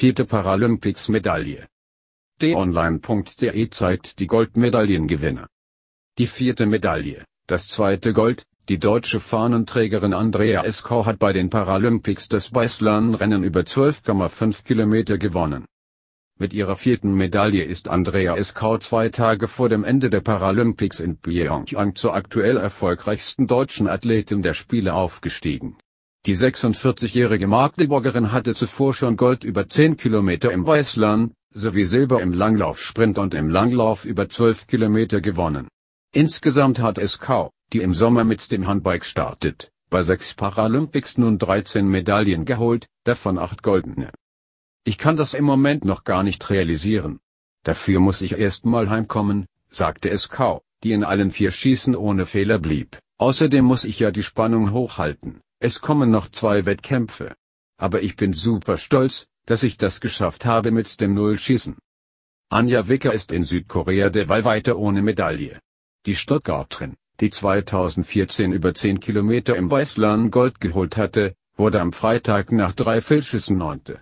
Vierte Paralympics-Medaille. T-Online.de zeigt die Goldmedaillengewinner. Die vierte Medaille, das zweite Gold, die deutsche Fahnenträgerin Andrea Esco hat bei den Paralympics das Weißlernrennen über 12,5 Kilometer gewonnen. Mit ihrer vierten Medaille ist Andrea Eskau zwei Tage vor dem Ende der Paralympics in Pyeongchang zur aktuell erfolgreichsten deutschen Athletin der Spiele aufgestiegen die 46-jährige Magdeburgerin hatte zuvor schon Gold über 10 Kilometer im Weißlern, sowie Silber im Langlaufsprint und im Langlauf über 12 Kilometer gewonnen. Insgesamt hat SK, die im Sommer mit dem Handbike startet, bei sechs Paralympics nun 13 Medaillen geholt, davon acht goldene. Ich kann das im Moment noch gar nicht realisieren. Dafür muss ich erst mal heimkommen, sagte SK, die in allen vier Schießen ohne Fehler blieb. Außerdem muss ich ja die Spannung hochhalten, es kommen noch zwei Wettkämpfe. Aber ich bin super stolz, dass ich das geschafft habe mit dem Nullschießen. Anja Wicker ist in Südkorea derweil weiter ohne Medaille. Die Stuttgarterin, die 2014 über 10 Kilometer im Weißlern Gold geholt hatte, wurde am Freitag nach drei Fehlschüssen Neunte.